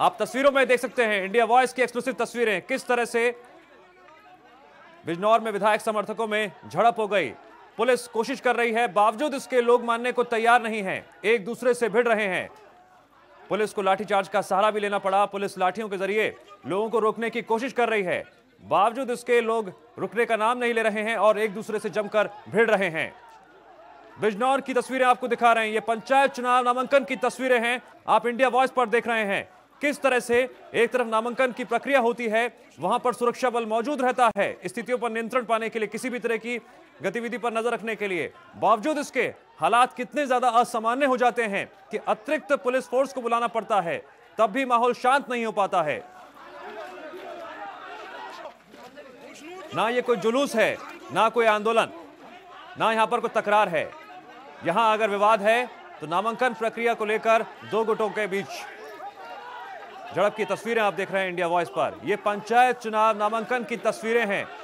आप तस्वीरों में देख सकते हैं इंडिया वॉइस की एक्सक्लूसिव तस्वीरें किस तरह से बिजनौर में विधायक समर्थकों में झड़प हो गई पुलिस कोशिश कर रही है बावजूद इसके लोग मानने को तैयार नहीं है एक दूसरे से भिड़ रहे हैं पुलिस को लाठीचार्ज का सहारा भी लेना पड़ा पुलिस लाठियों के जरिए लोगों को रोकने की कोशिश कर रही है बावजूद इसके लोग रुकने का नाम नहीं ले रहे हैं और एक दूसरे से जमकर भिड़ रहे हैं बिजनौर की तस्वीरें आपको दिखा रहे हैं ये पंचायत चुनाव नामांकन की तस्वीरें हैं आप इंडिया वॉइस पर देख रहे हैं किस तरह से एक तरफ नामांकन की प्रक्रिया होती है वहां पर सुरक्षा बल मौजूद रहता है स्थितियों पर नियंत्रण पाने के लिए किसी भी तरह की गतिविधि पर नजर रखने के लिए बावजूद इसके हालात कितने ज्यादा असामान्य हो जाते हैं कि अतिरिक्त पुलिस फोर्स को बुलाना पड़ता है तब भी माहौल शांत नहीं हो पाता है ना ये कोई जुलूस है ना कोई आंदोलन ना यहां पर कोई तकरार है यहां अगर विवाद है तो नामांकन प्रक्रिया को लेकर दो गुटों के बीच झड़प की तस्वीरें आप देख रहे हैं इंडिया वॉइस पर ये पंचायत चुनाव नामांकन की तस्वीरें हैं